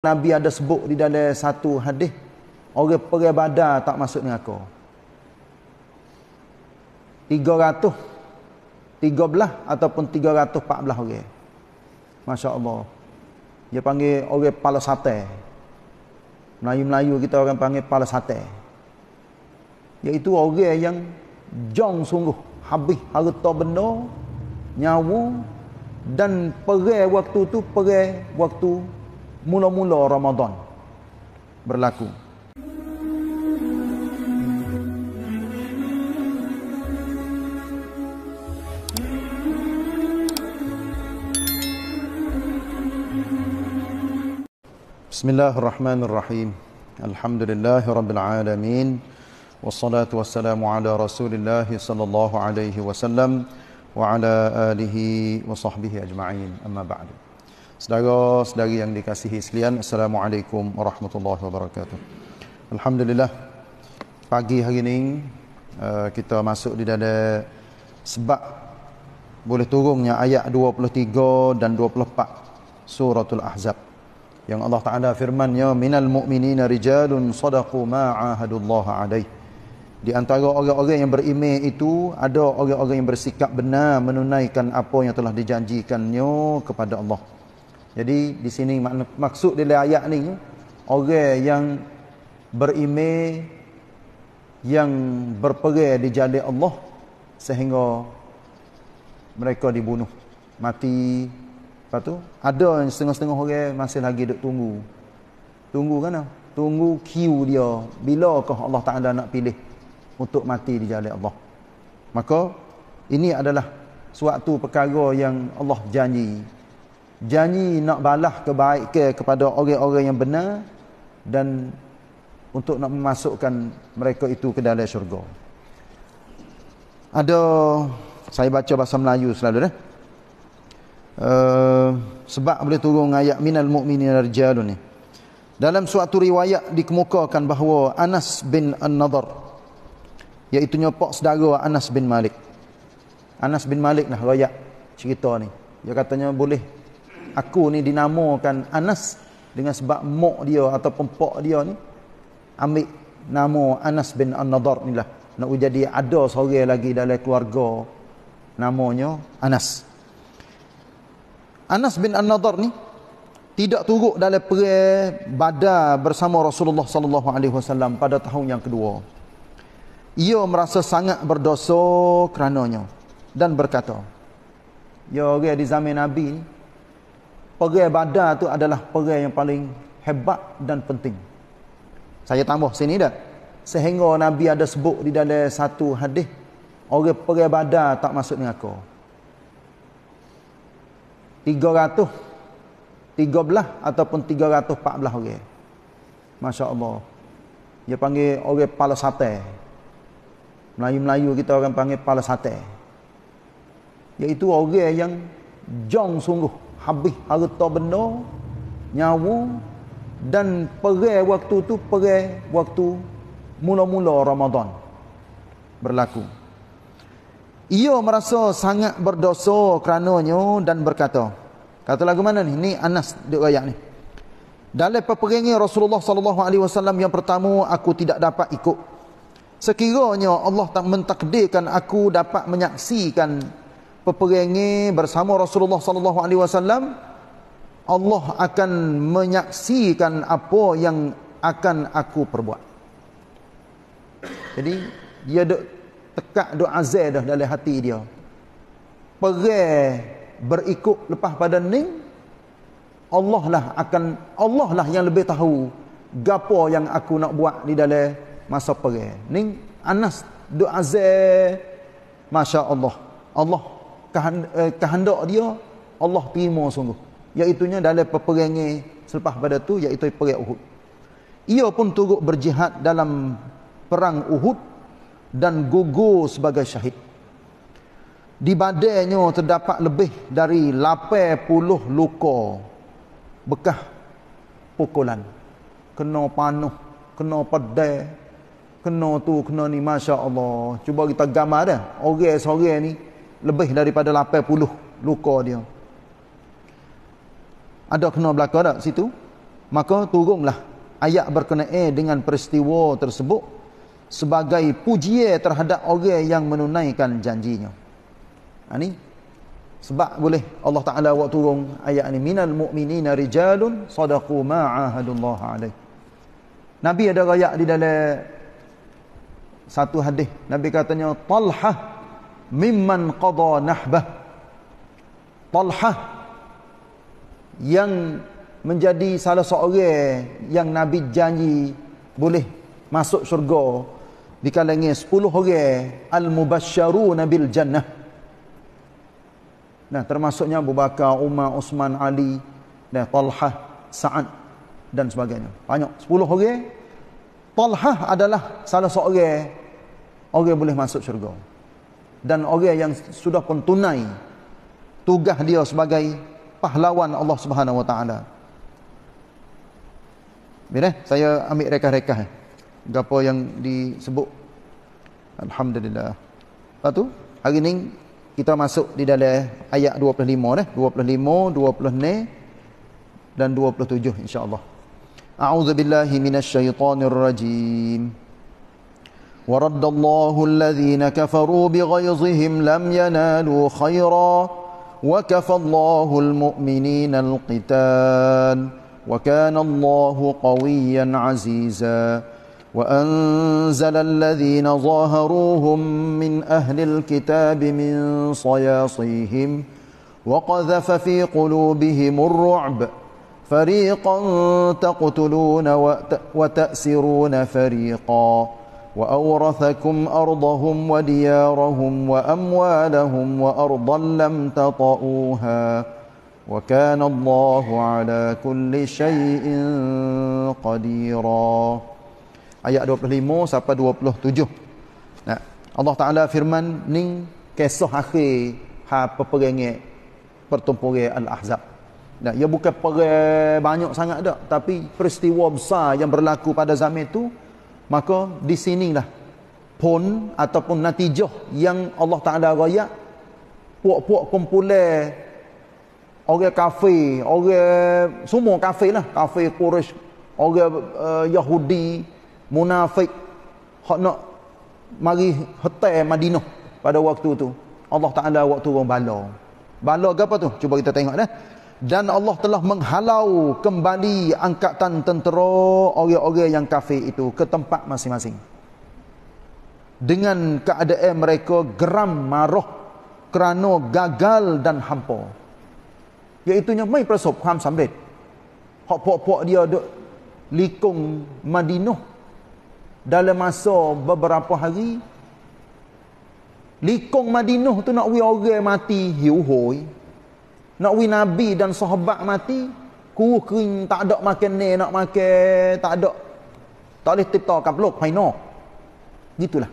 Nabi ada sebut di dalam satu hadis orang perang badar tak masuk neraka. 300 13 ataupun 314 orang. Masya-Allah. Dia panggil orang pala sate. Melayu-Melayu kita orang panggil pala sate. Iaitu orang yang jong sungguh habis harta benda, nyawa dan perang waktu tu perang waktu mula-mula Ramadan berlaku. Bismillahirrahmanirrahim. Alhamdulillah rabbil alamin. Wassalatu wassalamu ala Rasulillah sallallahu alaihi wasallam wa ala alihi wa sahbihi ajma'in. Amma ba'du. Saudara-saudari yang dikasihi sekalian, Assalamualaikum warahmatullahi wabarakatuh. Alhamdulillah, pagi hari ini eh, kita masuk di dada sebab boleh turunnya ayat 23 dan 24 suratul Ahzab. Yang Allah Ta'ala firmannya, Minal mu'minina rijalun sadaku ma'ahadullaha alaih. Di antara orang-orang yang berimeh itu, ada orang-orang yang bersikap benar menunaikan apa yang telah dijanjikannya kepada Allah. Jadi di sini makna, maksud dia ayat ni orang yang berime, yang berperang di jalan Allah sehingga mereka dibunuh mati lepas tu ada yang setengah-setengah orang masih lagi duk tunggu tunggu kan tunggu kiu dia bila ke Allah Taala nak pilih untuk mati di jalan Allah maka ini adalah suatu perkara yang Allah janji janji nak balas kebaikan kepada orang-orang yang benar dan untuk nak memasukkan mereka itu ke dalam syurga. Ada saya baca bahasa Melayu selalu dah. Uh, sebab boleh turun ayat minal mu'minin rijalun ni. Dalam suatu riwayat dikemukakan bahawa Anas bin An-Nadhar iaitu pak saudara Anas bin Malik. Anas bin Malik lah riwayat cerita ni. Dia katanya boleh aku ni dinamakan Anas dengan sebab mok dia ataupun pok dia ni ambil nama Anas bin An-Nadar ni lah nak jadi ada seorang lagi dalam keluarga namanya Anas Anas bin An-Nadar ni tidak turut dalam perang Badar bersama Rasulullah sallallahu alaihi wasallam pada tahun yang kedua ia merasa sangat berdosa kerananya dan berkata ya orang di zaman Nabi ni perai badar tu adalah perai yang paling hebat dan penting. Saya tambah sini dah. Sehingga Nabi ada sebut di dalam satu hadis, orang perai badar tak masuk dengan aku. 313 ataupun 314 orang. Masya-Allah. Dia panggil orang pala sate. Melayu-melayu kita orang panggil pala sate. Iaitu orang yang jong sungguh habis harta benda nyawu dan perai waktu tu perai waktu mula-mula Ramadan berlaku ia merasa sangat berdosa kerananya dan berkata kata lagu mana ni ni Anas duk ayat ni dalam peperangan Rasulullah sallallahu alaihi wasallam yang pertama aku tidak dapat ikut sekiranya Allah tak mentakdirkan aku dapat menyaksikan peperangi bersama Rasulullah sallallahu alaihi wasallam Allah akan menyaksikan apa yang akan aku perbuat. Jadi dia dok tekak doa azal dah dalam hati dia. Perang berikut lepas pada ning Allah lah akan Allah lah yang lebih tahu gapo yang aku nak buat di dalam masa perang. Ning Anas doa azal Masya Allah. Allah Eh, kehendak dia Allah terima sungguh iaitunya dalam peperangan selepas pada tu iaitu perang Uhud ia pun turut berjihad dalam perang Uhud dan gugur sebagai syahid di badannya terdapat lebih dari 80 luka bekah pukulan kena panuh kena pedai kena tu kena ni masya-Allah cuba kita gambar dah orang-orang ni lebih daripada 80 luka dia. Ada kena berlaku tak situ? Maka turunglah ayat berkenaan dengan peristiwa tersebut sebagai pujian terhadap orang yang menunaikan janjinya. Ini ha, sebab boleh Allah Ta'ala waktu turun ayat ini. Minal mu'minina rijalun sadaku ma'ahadullaha alaih. Nabi ada rakyat di dalam satu hadis. Nabi katanya, Talhah mimman qada nahbah Talhah yang menjadi salah seorang yang Nabi janji boleh masuk syurga di kalangan 10 orang al-mubasysyaruna nabil jannah. Nah, termasuknya Abu Bakar, Umar, Osman, Ali dan talha Sa'ad dan sebagainya. Banyak 10 orang. talha adalah salah seorang orang boleh masuk syurga dan orang yang sudah pun tunai tugas dia sebagai pahlawan Allah Subhanahu Wa Taala. Bila saya ambil reka-reka gapo yang disebut alhamdulillah. Lepas tu hari ni kita masuk di dalam ayat 25 dah, 25, 26 dan 27 insya-Allah. A'udzubillahi minasyaitonirrajim. rajim. ورد الله الذين كفروا بغيظهم لم ينالوا خيرا وكفى الله المؤمنين القتال وكان الله قويا عزيزا وأنزل الذين ظاهروهم من أهل الكتاب من صياصيهم وقذف في قلوبهم الرعب فريقا تقتلون وتأسرون فريقا وأورثكم أرضهم وديارهم وأموالهم وأرضا لم تطئوها وكان الله على كل شيء قدير ayat 25 sampai 27 nah Allah Taala firman Ning kisah akhir ha peperangan pertempuran al-Ahzab nah ia bukan perang banyak sangat dak tapi peristiwa besar yang berlaku pada zaman itu maka di sinilah pun ataupun natijah yang Allah Taala raya puak-puak kumpulan orang kafe, orang semua kafe lah, kafe Quraisy, orang uh, Yahudi, munafik hak nak mari hotel eh, Madinah pada waktu tu. Allah Taala waktu orang bala. Bala apa tu? Cuba kita tengok dah dan Allah telah menghalau kembali angkatan tentera orang-orang yang kafir itu ke tempat masing-masing. Dengan keadaan mereka geram marah kerana gagal dan hampa. Iaitunya mai persop kham samret. Hak puak-puak dia duk likung Madinah dalam masa beberapa hari likung Madinah tu nak wi orang mati hiu hoi nak wi nabi dan sahabat mati kuring tak ada makan ni nak makan tak ada tak boleh tipta kapluk haino gitulah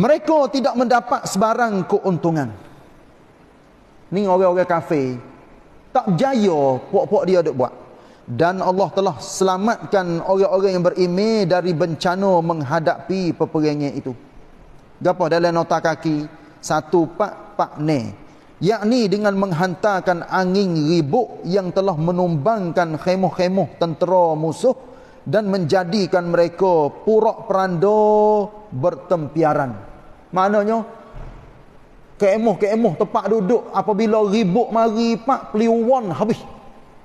mereka tidak mendapat sebarang keuntungan ni orang-orang kafe tak jaya puak-puak dia duk buat dan Allah telah selamatkan orang-orang yang berime dari bencana menghadapi peperangan itu. Gapo dalam nota kaki 1446 yakni dengan menghantarkan angin ribuk yang telah menumbangkan khemuh-khemuh tentera musuh dan menjadikan mereka purak peranda bertempiaran. Maknanya keemuh-keemuh tempat duduk apabila ribuk mari pak peliwon habis.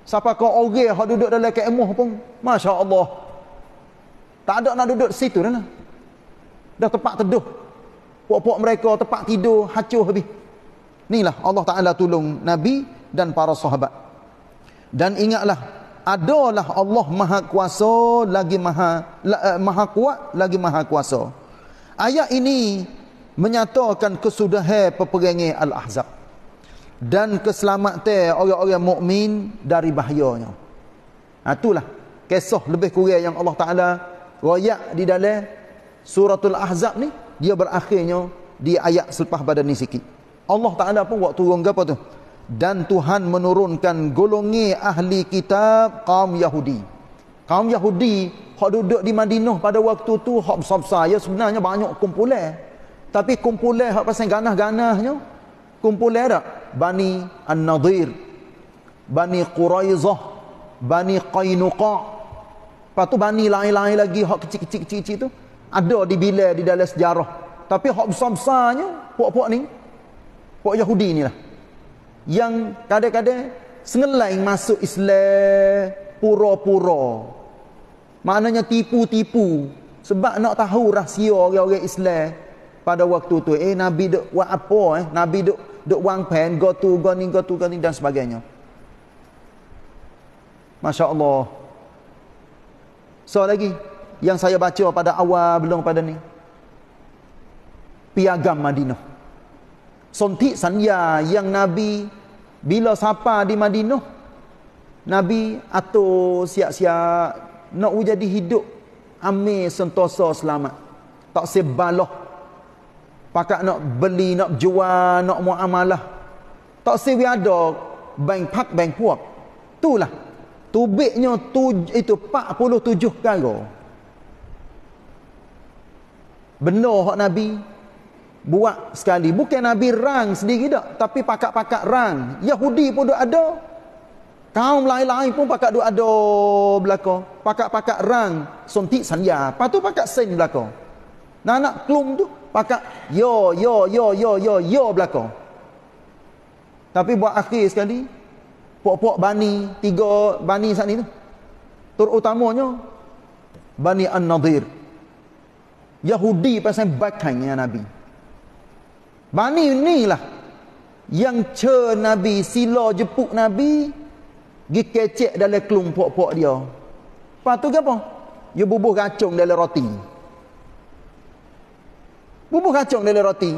Siapa kau orang hak duduk dalam keemuh pun masya-Allah. Tak ada nak duduk situ dah. Dah tempat teduh. Puak-puak mereka tempat tidur hancur habis. Inilah Allah Ta'ala tolong Nabi dan para sahabat. Dan ingatlah, adalah Allah Maha Kuasa lagi Maha la, uh, Maha Kuat lagi Maha Kuasa. Ayat ini menyatakan kesudahan peperangan Al-Ahzab dan keselamatan orang-orang mukmin dari bahayanya. Ha, itulah kisah lebih kurang yang Allah Taala royak di dalam suratul Ahzab ni dia berakhirnya di ayat selepas pada ni sikit. Allah Ta'ala pun waktu turun ke apa tu? Dan Tuhan menurunkan golongi ahli kitab kaum Yahudi. Kaum Yahudi, hak duduk di Madinah pada waktu tu, hak besar-besar. Ya sebenarnya banyak kumpulan. Tapi kumpulan hak pasang ganah-ganahnya, kumpulan tak? Bani an Nadhir, Bani Quraizah, Bani Qainuqa. Lepas tu Bani lain-lain lagi, hak kecil-kecil-kecil tu. Ada di bila di dalam sejarah. Tapi hak besar-besarnya, puak-puak ni, Pak Yahudi inilah. Yang kadang-kadang sengelai masuk Islam pura-pura. Maknanya tipu-tipu. Sebab nak tahu rahsia orang-orang Islam pada waktu tu. Eh, Nabi duk buat apa eh? Nabi duk duk wang pen, go tu, go ni, go tu, go ni dan sebagainya. Masya Allah. So lagi, yang saya baca pada awal belum pada ni. Piagam Madinah. Sonti sanya yang Nabi bila sapa di Madinah Nabi atau siap-siap nak jadi hidup amir sentosa selamat tak sebaloh pakak nak beli nak jual nak muamalah tak sewiada bank pak bank puak itulah tubiknya tu, itu 47 kali benar hak Nabi buat sekali bukan nabi rang sendiri dak tapi pakak-pakak rang Yahudi pun duk ada kaum lain-lain pun pakak duk ada belako. pakak-pakak rang suntik sanya patu pakak sen belako. nak nak klum tu pakak yo yo yo yo yo yo belako. tapi buat akhir sekali pok-pok bani tiga bani sat ni tu terutamanya bani an-nadir Yahudi pasal bakang ya nabi Bani ni lah yang cer Nabi, sila jepuk Nabi, pergi kecek dalam kelompok pok dia. Lepas tu apa? Dia bubuh kacung dalam roti. Bubuh kacung dalam roti.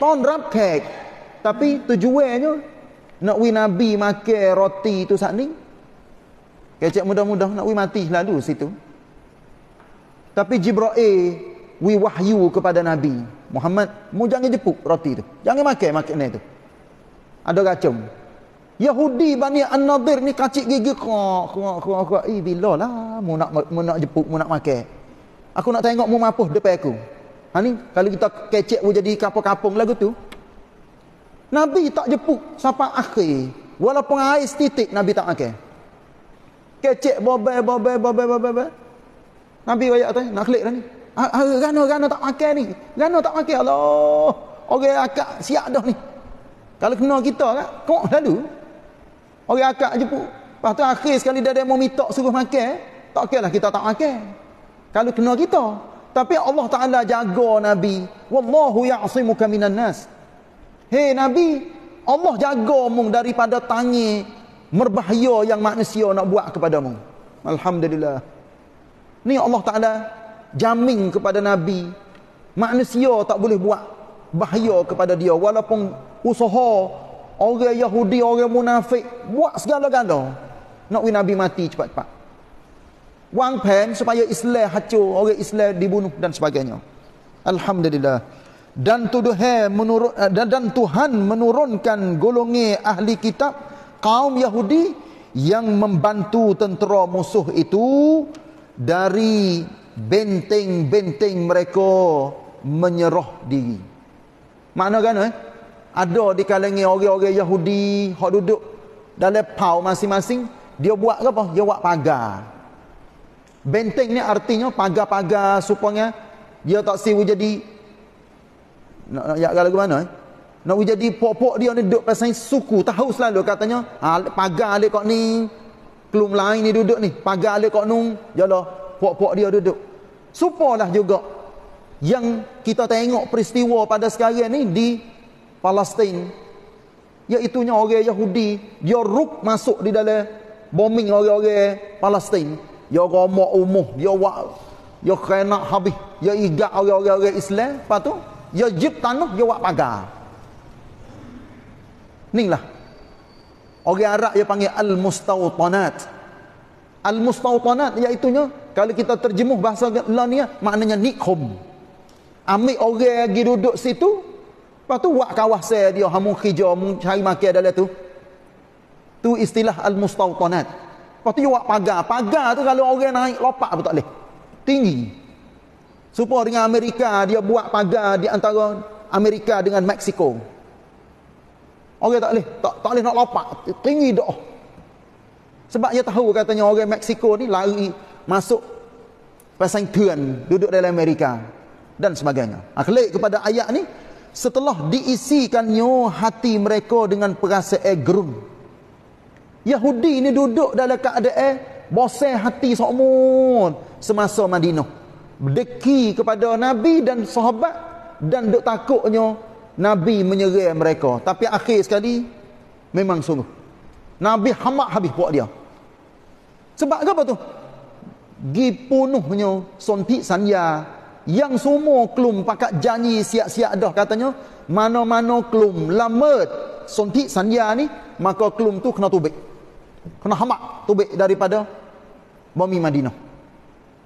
Tuan rap kek. Tapi tujuannya, nak wi Nabi makan roti tu saat ni, kecek mudah-mudah, nak wi mati lalu situ. Tapi Jibra'i, wi wahyu kepada Nabi. Nabi. Muhammad, mu jangan jepuk roti tu. Jangan makan ni tu. Ada racun. Yahudi Bani An-Nadir ni kacik gigi kok kok kok kok. Eh bila lah mu nak mu nak jepuk, mu nak makan. Aku nak tengok mu mampus depan aku. Ha ni kalau kita kecek mu jadi kapok kapung lagu tu. Nabi tak jepuk sampai akhir. Walaupun air titik, Nabi tak makan. Kecek bobel bobel bobel bobel. Nabi wayak tu nak klik dah ni. Rana, ah, ah, rana tak makan ni. Rana tak makan. Allah. Orang akak siap dah ni. Kalau kena kita kan, kok lalu. Orang akak je pun. Lepas tu akhir sekali dia mau minta suruh makan. Tak kira lah kita tak makan. Kalau kena kita. Tapi Allah Ta'ala jaga Nabi. Wallahu ya'asimuka minan nas. Hei Nabi. Allah jaga mu daripada tangi merbahaya yang manusia nak buat kepada mu. Alhamdulillah. Ni Allah Ta'ala Jamin kepada Nabi manusia tak boleh buat bahaya kepada dia walaupun usaha orang Yahudi orang munafik buat segala-gala nak we Nabi mati cepat-cepat wang pen supaya Islam hancur orang Islam dibunuh dan sebagainya alhamdulillah dan tuduhan menurut eh, dan, dan Tuhan menurunkan golongi ahli kitab kaum Yahudi yang membantu tentera musuh itu dari benteng-benteng mereka menyerah diri. Mana kan eh? Ada di kalangan orang-orang Yahudi hok duduk dalam pau masing-masing, dia buat apa? Dia buat pagar. Benteng ni artinya pagar-pagar supaya dia tak siwu jadi nak nak yak lagu mana eh? Nak jadi popok dia ni duduk pasal suku tahu selalu katanya, ah, pagar alik kok ni, kelum lain ni duduk ni, pagar alik kok nung, jalah puak-puak dia duduk. Supalah juga yang kita tengok peristiwa pada sekarang ni di Palestin iaitu orang Yahudi dia ruk masuk di dalam bombing orang-orang Palestin. Dia gomak umuh, dia wak, dia kena habis, dia igat orang-orang Islam, lepas tu dia jip tanah, dia wak pagar. Inilah orang Arab dia panggil al-mustautanat. Al-mustautanat iaitu kalau kita terjemuh bahasa Allah ni, maknanya nikhum. Ambil orang lagi duduk situ, lepas tu buat kawasan dia, hamu hijau, hamu cari makan dalam tu. Tu istilah al-mustautanat. Lepas tu buat pagar. Pagar tu kalau orang naik lopak pun tak boleh. Tinggi. Supaya dengan Amerika, dia buat pagar di antara Amerika dengan Mexico. Orang tak boleh. Tak, tak boleh nak lopak. Tinggi dah. Sebab dia tahu katanya orang Mexico ni lari masuk pasang tuan duduk dalam Amerika dan sebagainya. Akhlak ha, kepada ayat ni setelah diisikannya hati mereka dengan perasaan gerun. Yahudi ni duduk dalam keadaan bosan hati sokmun semasa Madinah. Berdeki kepada Nabi dan sahabat dan duk takutnya Nabi menyerah mereka. Tapi akhir sekali memang sungguh. Nabi hamak habis buat dia. Sebab apa tu? dipunuhnya sontik sanya yang semua kelum pakat janji siap-siap dah katanya mana-mana kelum lamat sontik sanya ni maka kelum tu kena tubik kena hamak tubik daripada bumi Madinah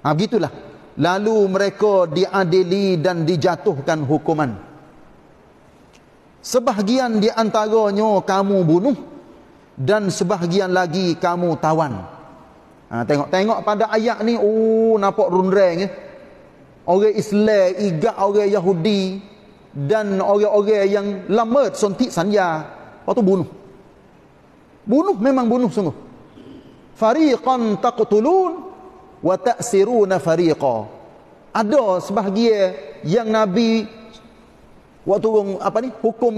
ha, begitulah lalu mereka diadili dan dijatuhkan hukuman sebahagian di antaranya kamu bunuh dan sebahagian lagi kamu tawan Ha, tengok tengok pada ayat ni, oh nampak rundreng. Eh? Orang Islam, igak orang Yahudi dan orang-orang yang lamat suntik sanya, apa tu bunuh. Bunuh memang bunuh sungguh. Fariqan taqtulun wa ta'siruna fariqa. Ada sebahagian yang Nabi waktu apa ni hukum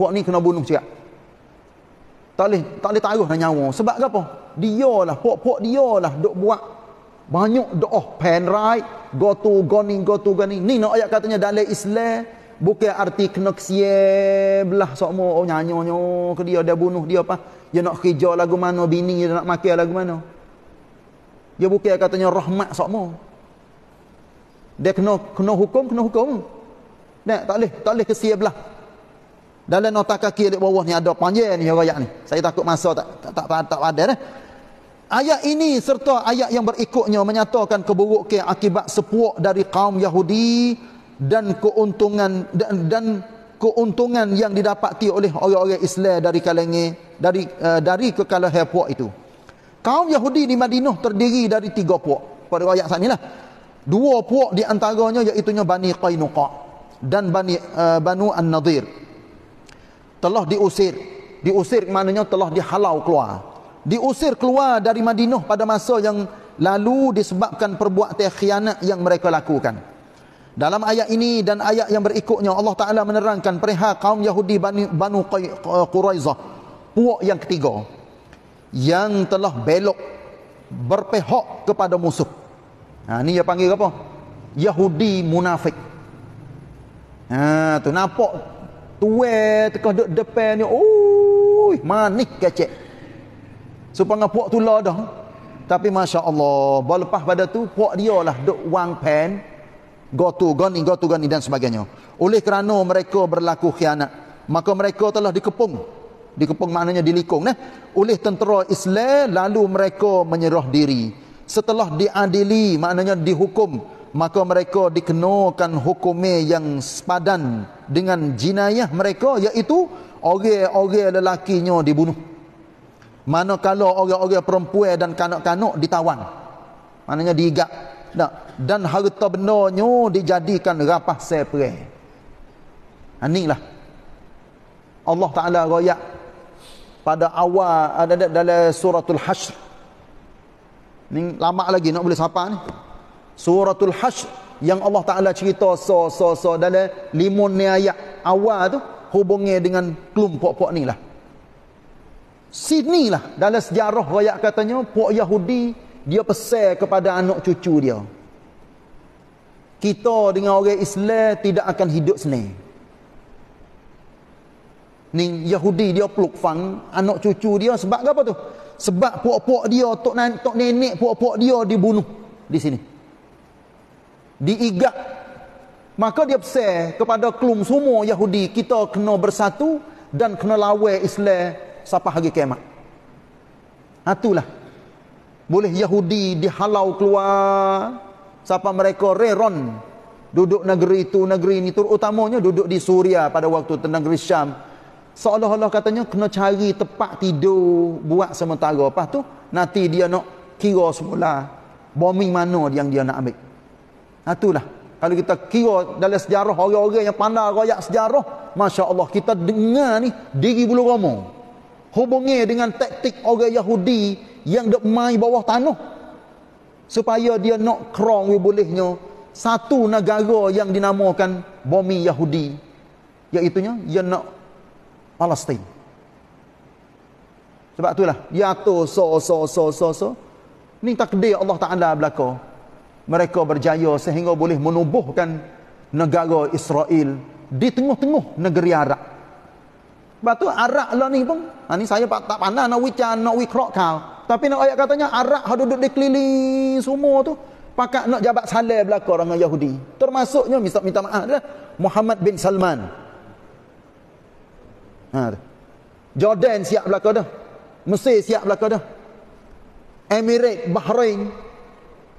waktu ni kena bunuh juga. Tak boleh tak boleh taruh dah nyawa. Sebab apa? dia lah, pok-pok dia lah duk buat banyak doa pen right, go to, go ni, go to, go ni. Ni nak no, ayat katanya dalam Islam, bukan arti kena kesieb lah. Semua oh, nyanyo-nyo ke dia, dia bunuh dia apa. Dia nak kerja lagu mana, bini dia nak makan lagu mana. Dia bukan katanya rahmat semua. Dia kena, kena hukum, kena hukum. Nah, tak boleh, tak boleh kesieb lah. Dalam nota kaki di bawah ni ada panjang ni ayat ni. Saya takut masa tak tak tak, tak, tak ada dah. Ayat ini serta ayat yang berikutnya menyatakan keburukan akibat sepuak dari kaum Yahudi dan keuntungan dan, dan keuntungan yang didapati oleh orang-orang Islam dari kalangan dari uh, dari kekalahan puak itu. Kaum Yahudi di Madinah terdiri dari tiga puak. Pada ayat sanilah. Dua puak di antaranya iaitu Bani Qainuqa dan Bani uh, Banu An-Nadir telah diusir diusir maknanya telah dihalau keluar diusir keluar dari Madinah pada masa yang lalu disebabkan perbuatan khianat yang mereka lakukan dalam ayat ini dan ayat yang berikutnya Allah Taala menerangkan perihal kaum Yahudi Bani, Banu eh, Quraizah puak yang ketiga yang telah belok berpihak kepada musuh. Ha ni dia panggil apa? Yahudi munafik. Ha tu nampak tuai tekah duk depan ni oi manik kecek supaya puak tu lah dah tapi masya-Allah lepas pada tu puak lah duk wang pen gotu goni gotu goni dan sebagainya oleh kerana mereka berlaku khianat maka mereka telah dikepung dikepung maknanya dilikung nah oleh tentera Islam lalu mereka menyerah diri setelah diadili maknanya dihukum maka mereka dikenakan hukumnya yang sepadan dengan jinayah mereka iaitu orang-orang lelakinya dibunuh manakala orang-orang perempuan dan kanak-kanak ditawan maknanya diigak tak. dan harta bendanya dijadikan rapah seprih anilah ha, Allah Ta'ala raya pada awal ada dalam suratul hasyr ni lama lagi nak boleh sapa ni suratul hasy yang Allah Taala cerita so so so dalam eh, lima ni ayat awal tu hubungnya dengan kelompok pok ni lah sini lah dalam sejarah rakyat katanya pok Yahudi dia pesan kepada anak cucu dia kita dengan orang Islam tidak akan hidup sendiri. Ni Yahudi dia peluk fang anak cucu dia sebab apa tu? Sebab pok-pok dia, tok nenek, pok-pok dia dibunuh di sini diigak maka dia pesan kepada kelum semua Yahudi kita kena bersatu dan kena lawan Islam sampai hari kiamat hatulah boleh Yahudi dihalau keluar sampai mereka reron duduk negeri itu negeri ini terutamanya duduk di Suria pada waktu tentang negeri Syam seolah-olah katanya kena cari tempat tidur buat sementara lepas tu nanti dia nak kira semula bombing mana yang dia nak ambil Nah, ha, itulah. Kalau kita kira dalam sejarah orang-orang yang pandai royak sejarah, Masya Allah, kita dengar ni diri bulu romo. hubungnya dengan taktik orang Yahudi yang dek main bawah tanah. Supaya dia nak krong bolehnya satu negara yang dinamakan bomi Yahudi. Iaitunya, dia nak Palestine. Sebab itulah, dia atur so, so, so, so, so. Ini takdir Allah Ta'ala belakang mereka berjaya sehingga boleh menubuhkan negara Israel di tengah-tengah negeri Arab. Sebab tu Arab lah ni pun. Ha, ni saya tak pandai nak wicar, nak wikrok kau. Tapi nak ayat katanya Arab ha, duduk keliling semua tu. Pakat nak jabat salih lah belakang orang Yahudi. Termasuknya misal minta maaf adalah Muhammad bin Salman. Ha, Jordan siap belakang dah. Mesir siap belakang dah. Emirat Bahrain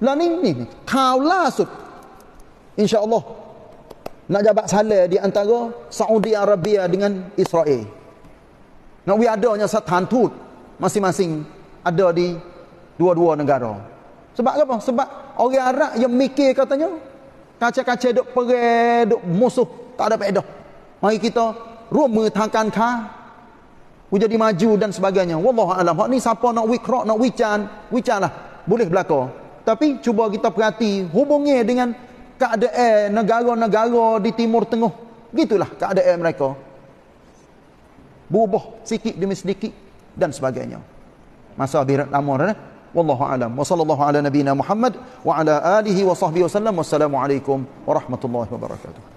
lah ni ni kau lah sud. Insyaallah nak jabat salah di antara Saudi Arabia dengan Israel. Nak we adanya satantut masing-masing ada di dua-dua negara. Sebab apa? Sebab orang Arab yang mikir katanya kaca-kaca duk perang, duk musuh, tak ada faedah. Mari kita rumah tangkan ka jadi maju dan sebagainya. Wallahu alam. Hak ni siapa nak wikrok, nak wican, wican lah, Boleh belakang. Tapi cuba kita perhati hubungnya dengan keadaan negara-negara di timur tengah. Gitulah keadaan mereka. Berubah sikit demi sedikit dan sebagainya. Masa habis lama dah. Eh? Wallahu alam. Wa sallallahu ala nabiyyina Muhammad wa ala alihi wa sahbihi wasallam. Wassalamualaikum warahmatullahi wabarakatuh.